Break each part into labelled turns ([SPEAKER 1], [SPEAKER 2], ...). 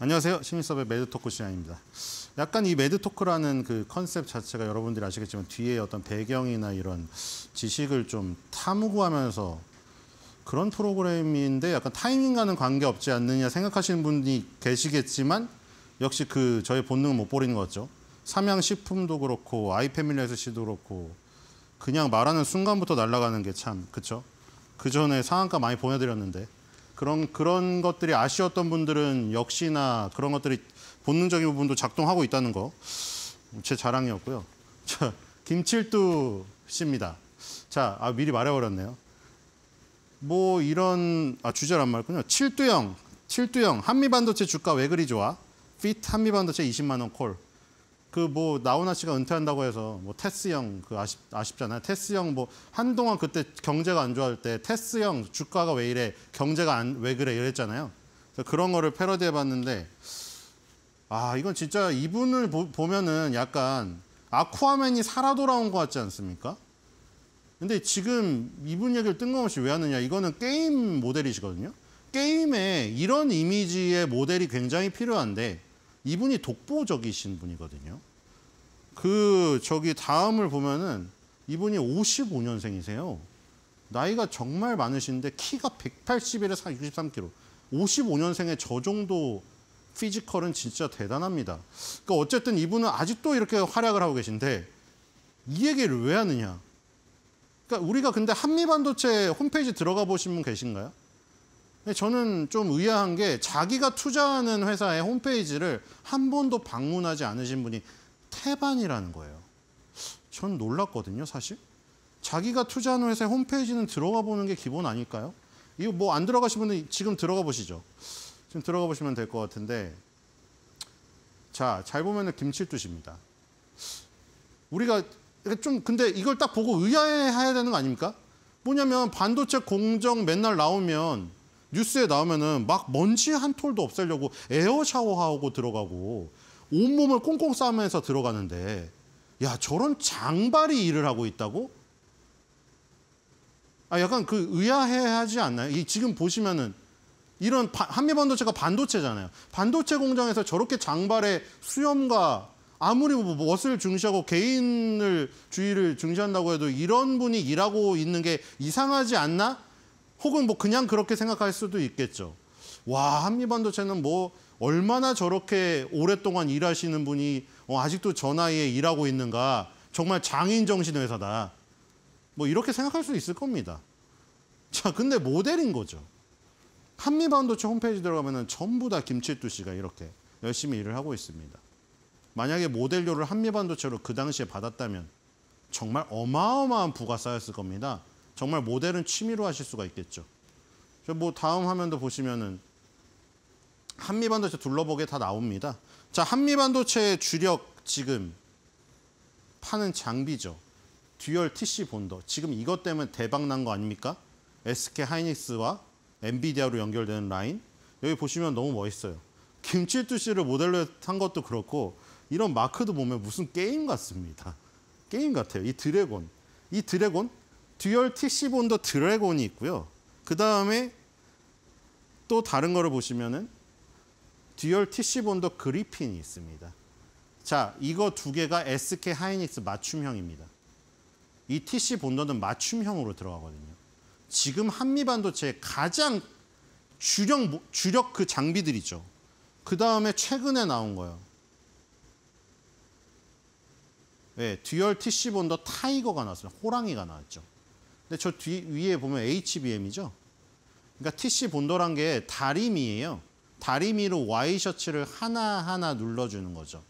[SPEAKER 1] 안녕하세요. 신입섭의 매드토크 시간입니다. 약간 이 매드토크라는 그 컨셉 자체가 여러분들이 아시겠지만 뒤에 어떤 배경이나 이런 지식을 좀 탐구하면서 그런 프로그램인데 약간 타이밍과는 관계없지 않느냐 생각하시는 분이 계시겠지만 역시 그 저의 본능을못 버리는 것 같죠. 삼양식품도 그렇고 아이패밀리에서 시도 그렇고 그냥 말하는 순간부터 날아가는 게 참 그쵸? 그 전에 상한가 많이 보내드렸는데 그런 그런 것들이 아쉬웠던 분들은 역시나 그런 것들이 본능적인 부분도 작동하고 있다는 거. 제 자랑이었고요. 자, 김칠두 씨입니다. 자, 아, 미리 말해버렸네요. 뭐 이런 아주제안 말군요. 했 칠두형, 칠두형 한미반도체 주가 왜 그리 좋아? 핏 한미반도체 20만 원 콜. 그뭐 나훈아 씨가 은퇴한다고 해서 뭐 테스 형그 아쉽 아쉽잖아요. 테스 형뭐 한동안 그때 경제가 안 좋아할 때 테스 형 주가가 왜 이래 경제가 안 왜 그래 이랬잖아요. 그래서 그런 거를 패러디해 봤는데 아 이건 진짜 이분을 보, 보면은 약간 아쿠아맨이 살아 돌아온 것 같지 않습니까? 근데 지금 이분 얘기를 뜬금없이 왜 하느냐 이거는 게임 모델이시거든요. 게임에 이런 이미지의 모델이 굉장히 필요한데 이분이 독보적이신 분이거든요. 그 저기 다음을 보면은 이분이 55년생이세요. 나이가 정말 많으신데 키가 181에서 63kg. 55년생에 저 정도 피지컬은 진짜 대단합니다. 그러니까 어쨌든 이분은 아직도 이렇게 활약을 하고 계신데 이 얘기를 왜 하느냐? 그러니까 우리가 근데 한미반도체 홈페이지 들어가 보신 분 계신가요? 저는 좀 의아한 게 자기가 투자하는 회사의 홈페이지를 한 번도 방문하지 않으신 분이 태반이라는 거예요. 전 놀랐거든요, 사실. 자기가 투자하는 회사의 홈페이지는 들어가 보는 게 기본 아닐까요? 이거 뭐 안 들어가신 분은 지금 들어가 보시죠. 지금 들어가 보시면 될 것 같은데 자, 잘 보면 김칠두십니다. 우리가 좀 근데 이걸 딱 보고 의아해야 되는 거 아닙니까? 뭐냐면 반도체 공정 맨날 나오면 뉴스에 나오면은 막 먼지 한 톨도 없애려고 에어 샤워하고 들어가고 온몸을 꽁꽁 싸면서 들어가는데 야 저런 장발이 일을 하고 있다고? 아 약간 그 의아해하지 않나요? 이 지금 보시면은 이런 한미 반도체가 반도체잖아요. 반도체 공장에서 저렇게 장발의 수염과 아무리 뭐 멋을 중시하고 개인을 주의를 중시한다고 해도 이런 분이 일하고 있는 게 이상하지 않나? 혹은 뭐 그냥 그렇게 생각할 수도 있겠죠. 와, 한미반도체는 뭐 얼마나 저렇게 오랫동안 일하시는 분이 어, 아직도 저 나이에 일하고 있는가. 정말 장인 정신 회사다. 뭐 이렇게 생각할 수 있을 겁니다. 자, 근데 모델인 거죠. 한미반도체 홈페이지 들어가면 전부 다 김칠두 씨가 이렇게 열심히 일을 하고 있습니다. 만약에 모델료를 한미반도체로 그 당시에 받았다면 정말 어마어마한 부가 쌓였을 겁니다. 정말 모델은 취미로 하실 수가 있겠죠. 뭐 다음 화면도 보시면은 한미반도체 둘러보게 다 나옵니다. 자, 한미반도체의 주력 지금 파는 장비죠. 듀얼 TC 본더. 지금 이것 때문에 대박 난 거 아닙니까? SK 하이닉스와 엔비디아로 연결되는 라인. 여기 보시면 너무 멋있어요. 김칠두 씨를 모델로 한 것도 그렇고 이런 마크도 보면 무슨 게임 같습니다. 게임 같아요. 이 드래곤. 이 드래곤 듀얼 TC 본더 드래곤이 있고요. 그 다음에 또 다른 거를 보시면은 듀얼 TC 본더 그리핀이 있습니다. 자, 이거 두 개가 SK 하이닉스 맞춤형입니다. 이 TC 본더는 맞춤형으로 들어가거든요. 지금 한미 반도체 가장 주력 주력 그 장비들이죠. 그 다음에 최근에 나온 거요 네, 듀얼 TC 본더 타이거가 나왔습니 호랑이가 나왔죠. 근데 저뒤 위에 보면 HBM이죠. 그러니까 TC 본도란 게 다리미예요. 다리미로 와이셔츠를 하나하나 눌러주는 거죠.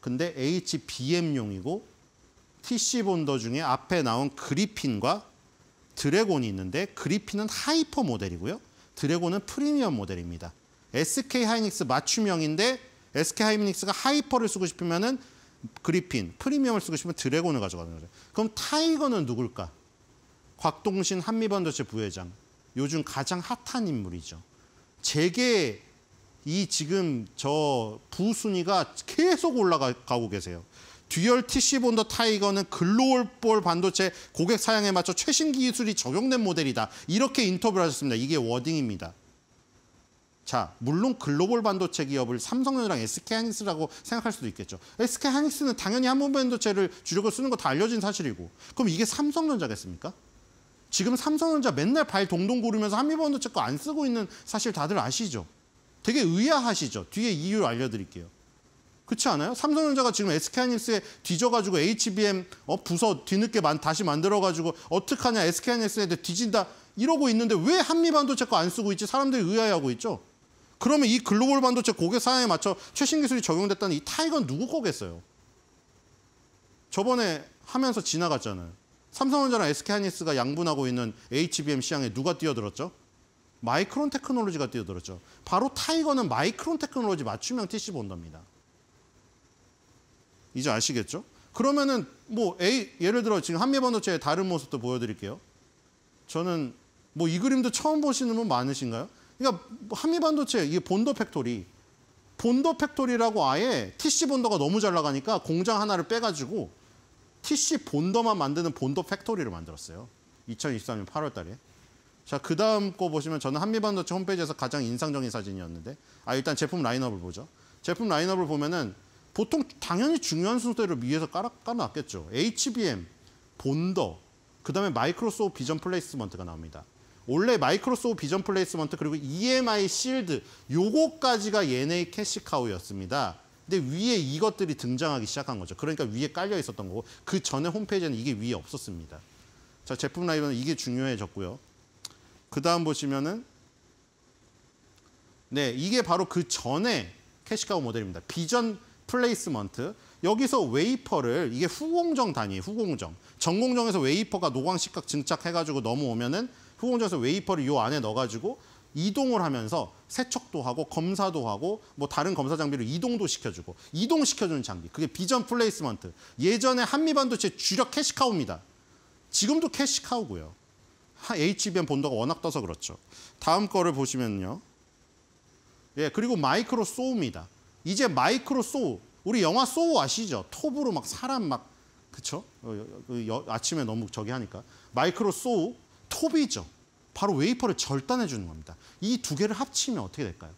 [SPEAKER 1] 근데 HBM용이고 TC 본더 중에 앞에 나온 그리핀과 드래곤이 있는데 그리핀은 하이퍼 모델이고요. 드래곤은 프리미엄 모델입니다. SK 하이닉스 맞춤형인데 SK 하이닉스가 하이퍼를 쓰고 싶으면 그리핀, 프리미엄을 쓰고 싶으면 드래곤을 가져가는 거죠. 그럼 타이거는 누굴까? 곽동신 한미반도체 부회장 요즘 가장 핫한 인물이죠. 제게 이 지금 저 부순위가 계속 올라가고 계세요. 듀얼 TC 본더 타이거는 글로벌 반도체 고객 사양에 맞춰 최신 기술이 적용된 모델이다. 이렇게 인터뷰를 하셨습니다. 이게 워딩입니다. 자, 물론 글로벌 반도체 기업을 삼성전자랑 s k 하닉스라고 생각할 수도 있겠죠. s k 하닉스는 당연히 한번 반도체를 주력으로 쓰는 거 다 알려진 사실이고 그럼 이게 삼성전자겠습니까? 지금 삼성전자 맨날 발 동동 고르면서 한미번도체 크안 쓰고 있는 사실 다들 아시죠? 되게 의아하시죠? 뒤에 이유를 알려드릴게요. 그렇지 않아요? 삼성전자가 지금 SK하이닉스에 뒤져가지고 HBM 어, 부서 뒤늦게 만, 다시 만들어가지고 어떡하냐 SK하이닉스한테 뒤진다 이러고 있는데 왜 한미반도체 거 안 쓰고 있지? 사람들이 의아해하고 있죠? 그러면 이 글로벌 반도체 고객 사양에 맞춰 최신 기술이 적용됐다는 이타이거는 누구 거겠어요? 저번에 하면서 지나갔잖아요. 삼성전자나 SK하이닉스가 양분하고 있는 HBM 시장에 누가 뛰어들었죠? 마이크론 테크놀로지가 뛰어들었죠. 바로 타이거는 마이크론 테크놀로지 맞춤형 TC 본답니다. 이제 아시겠죠? 그러면은 뭐 A, 예를 들어 지금 한미반도체의 다른 모습도 보여드릴게요. 저는 뭐 이 그림도 처음 보시는 분 많으신가요? 그러니까 한미반도체 이게 본더 팩토리 본더 팩토리라고 아예 TC 본더가 너무 잘 나가니까 공장 하나를 빼가지고 TC 본더만 만드는 본더 팩토리를 만들었어요. 2023년 8월 달에. 자, 그 다음 거 보시면 저는 한미반도체 홈페이지에서 가장 인상적인 사진이었는데 아, 일단 제품 라인업을 보죠. 제품 라인업을 보면은 보통 당연히 중요한 순서대로 위에서 깔아, 깔아놨겠죠. HBM, 본더, 그 다음에 마이크로소프 비전 플레이스먼트가 나옵니다. 원래 마이크로소프 비전 플레이스먼트 그리고 EMI 실드 요거까지가 얘네의 캐시카우였습니다. 근데 위에 이것들이 등장하기 시작한 거죠. 그러니까 위에 깔려 있었던 거고 그 전에 홈페이지에는 이게 위에 없었습니다. 자 제품 라이브는 이게 중요해졌고요. 그 다음 보시면은 네 이게 바로 그 전에 캐시카우 모델입니다. 비전 플레이스먼트 여기서 웨이퍼를 이게 후공정 단위 후공정 전공정에서 웨이퍼가 노광 식각 증착해가지고 넘어오면은 후공정에서 웨이퍼를 요 안에 넣어가지고 이동을 하면서 세척도 하고 검사도 하고 뭐 다른 검사 장비를 이동도 시켜주고 이동시켜주는 장비 그게 비전 플레이스먼트 예전에 한미반도체 주력 캐시카우입니다. 지금도 캐시카우고요. HBM e 본도가 워낙 떠서 그렇죠. 다음 거를 보시면요. 예, 그리고 마이크로 소우입니다. 이제 마이크로 소우, 우리 영화 소우 아시죠? 톱으로 막 사람 막, 그쵸? 어, 어, 어, 아침에 너무 저기 하니까. 마이크로 소우, 톱이죠. 바로 웨이퍼를 절단해 주는 겁니다. 이 두 개를 합치면 어떻게 될까요?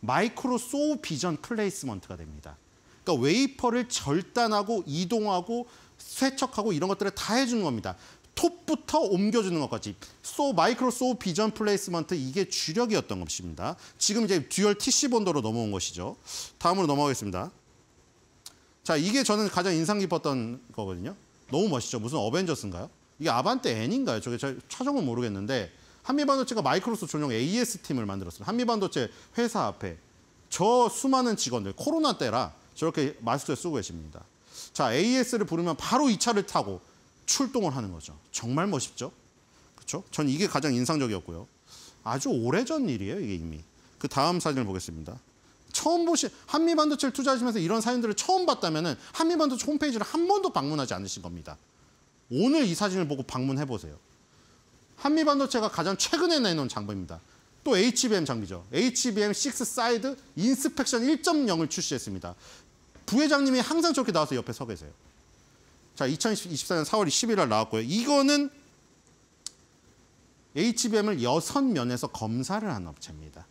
[SPEAKER 1] 마이크로 소우 비전 플레이스먼트가 됩니다. 그러니까 웨이퍼를 절단하고 이동하고 세척하고 이런 것들을 다 해주는 겁니다. 톱부터 옮겨주는 것까지. 소 마이크로 소 비전 플레이스먼트 이게 주력이었던 것입니다. 지금 이제 듀얼 TC 본더로 넘어온 것이죠. 다음으로 넘어가겠습니다. 자, 이게 저는 가장 인상 깊었던 거거든요. 너무 멋있죠. 무슨 어벤져스인가요? 이게 아반떼 N인가요? 저게 저 차종은 모르겠는데 한미반도체가 마이크로소프트 전용 AS팀을 만들었습니다 한미반도체 회사 앞에 저 수많은 직원들, 코로나 때라 저렇게 마스크 를 쓰고 계십니다. 자, AS를 부르면 바로 이 차를 타고 출동을 하는 거죠. 정말 멋있죠? 그렇죠? 전 이게 가장 인상적이었고요. 아주 오래전 일이에요, 이게 이미. 그 다음 사진을 보겠습니다. 처음 보신 한미반도체를 투자하시면서 이런 사연들을 처음 봤다면 한미반도체 홈페이지를 한 번도 방문하지 않으신 겁니다. 오늘 이 사진을 보고 방문해 보세요. 한미반도체가 가장 최근에 내놓은 장부입니다. 또 HBM 장비죠. HBM6 사이드 인스펙션 1.0을 출시했습니다. 부회장님이 항상 저렇게 나와서 옆에 서 계세요. 자, 2024년 4월 10일 날 나왔고요. 이거는 HBM을 여섯 면에서 검사를 한 업체입니다.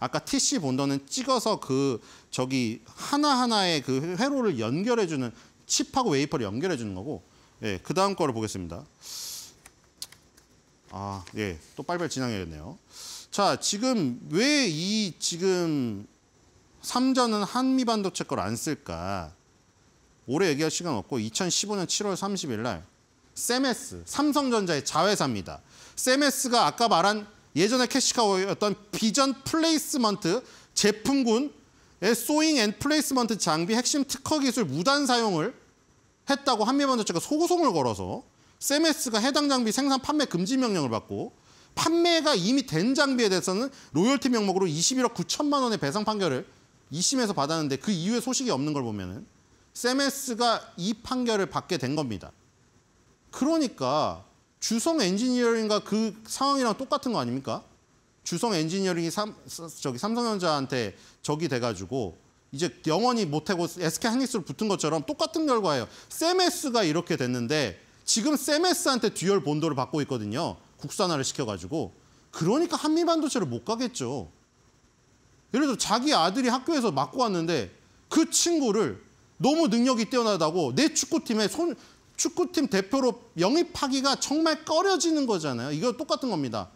[SPEAKER 1] 아까 TC 본더는 찍어서 그 저기 하나하나의 그 회로를 연결해 주는 칩하고 웨이퍼를 연결해 주는 거고 예, 그 다음 거를 보겠습니다. 아, 예. 또 빨리빨리 진행해야겠네요. 자, 지금 왜 이 지금 3전은 한미 반도체 걸 안 쓸까? 오래 얘기할 시간 없고 2015년 7월 30일 날 세메스, 삼성전자의 자회사입니다. 세메스가 아까 말한 예전에 캐시카우였던 비전 플레이스먼트 제품군의 소잉 앤 플레이스먼트 장비 핵심 특허 기술 무단 사용을 했다고 한미반도체가 소송을 걸어서 세메스가 해당 장비 생산 판매 금지 명령을 받고 판매가 이미 된 장비에 대해서는 로열티 명목으로 21억 9천만 원의 배상 판결을 2심에서 받았는데 그 이후에 소식이 없는 걸 보면은 세메스가 이 판결을 받게 된 겁니다. 그러니까 주성 엔지니어링과 그 상황이랑 똑같은 거 아닙니까? 주성 엔지니어링이 삼, 저기 삼성전자한테 적이 돼가지고 이제 영원히 못하고 SK 하닉스로 붙은 것처럼 똑같은 결과예요. 세메스가 이렇게 됐는데 지금 세메스한테 듀얼 본도를 받고 있거든요. 국산화를 시켜가지고. 그러니까 한미 반도체를 못 가겠죠. 예를 들어 자기 아들이 학교에서 맞고 왔는데 그 친구를 너무 능력이 뛰어나다고 내 축구팀에 손, 축구팀 대표로 영입하기가 정말 꺼려지는 거잖아요. 이거 똑같은 겁니다.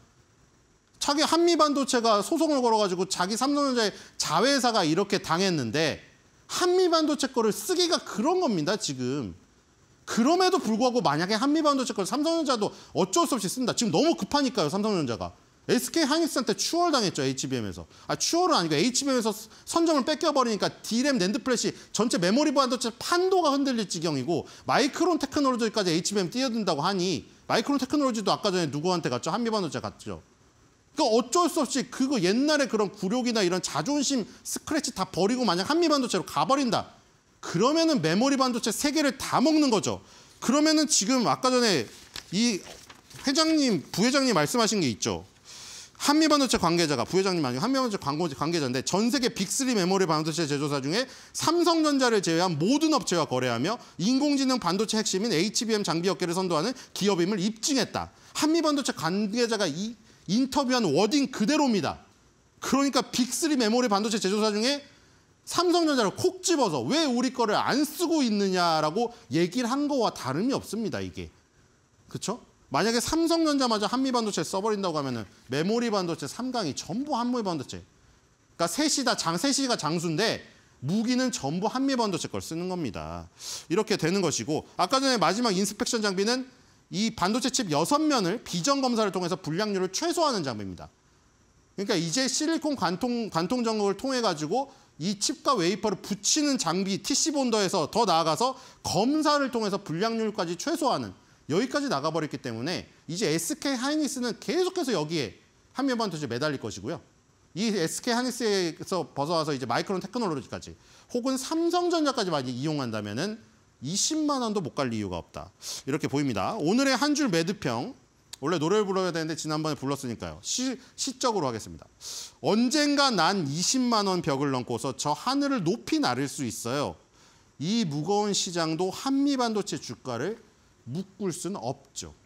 [SPEAKER 1] 자기 한미반도체가 소송을 걸어가지고 자기 삼성전자의 자회사가 이렇게 당했는데 한미반도체 거를 쓰기가 그런 겁니다, 지금. 그럼에도 불구하고 만약에 한미반도체권 삼성전자도 어쩔 수 없이 쓴다. 지금 너무 급하니까요, 삼성전자가. SK 하이닉스한테 추월당했죠, HBM에서. 아, 추월은 아니고 HBM에서 선정을 뺏겨버리니까 D램, 랜드 플래시, 전체 메모리 반도체 판도가 흔들릴 지경이고 마이크론 테크놀로지까지 HBM 뛰어든다고 하니 마이크론 테크놀로지도 아까 전에 누구한테 갔죠? 한미반도체 갔죠. 그러니까 어쩔 수 없이 그거 옛날에 그런 굴욕이나 이런 자존심 스크래치 다 버리고 만약 한미반도체로 가버린다. 그러면은 메모리 반도체 세개를다 먹는 거죠. 그러면은 지금 아까 전에 이 회장님, 부회장님 말씀하신 게 있죠. 한미 반도체 관계자가 부회장님 아니고 한미 반도체 관계자인데 전 세계 빅리 메모리 반도체 제조사 중에 삼성전자를 제외한 모든 업체와 거래하며 인공지능 반도체 핵심인 HBM 장비 업계를 선도하는 기업임을 입증했다. 한미 반도체 관계자가 이 인터뷰한 워딩 그대로입니다. 그러니까 빅리 메모리 반도체 제조사 중에 삼성전자를 콕 집어서 왜 우리 거를 안 쓰고 있느냐라고 얘기를 한 거와 다름이 없습니다, 이게. 그렇죠? 만약에 삼성전자마저 한미 반도체 써버린다고 하면은 메모리 반도체, 삼강이 전부 한미 반도체. 그러니까 셋이 다 장, 셋이가 장수인데 무기는 전부 한미 반도체 걸 쓰는 겁니다. 이렇게 되는 것이고 아까 전에 마지막 인스펙션 장비는 이 반도체 칩6 면을 비전 검사를 통해서 불량률을 최소화하는 장비입니다. 그러니까 이제 실리콘 관통 관통 전극을 통해 가지고 이 칩과 웨이퍼를 붙이는 장비 TC 본더에서 더 나아가서 검사를 통해서 불량률까지 최소화하는 여기까지 나가버렸기 때문에 이제 SK 하이닉스는 계속해서 여기에 한미반더 매달릴 것이고요. 이 SK 하이닉스에서 벗어나서 이제 마이크론 테크놀로지까지 혹은 삼성전자까지 많이 이용한다면은 20만 원도 못 갈 이유가 없다. 이렇게 보입니다. 오늘의 한 줄 매드평 원래 노래를 불러야 되는데 지난번에 불렀으니까요. 시, 시적으로 하겠습니다. 언젠가 난 20만 원 벽을 넘고서 저 하늘을 높이 나를 수 있어요. 이 무거운 시장도 한미 반도체 주가를 묶을 수는 없죠.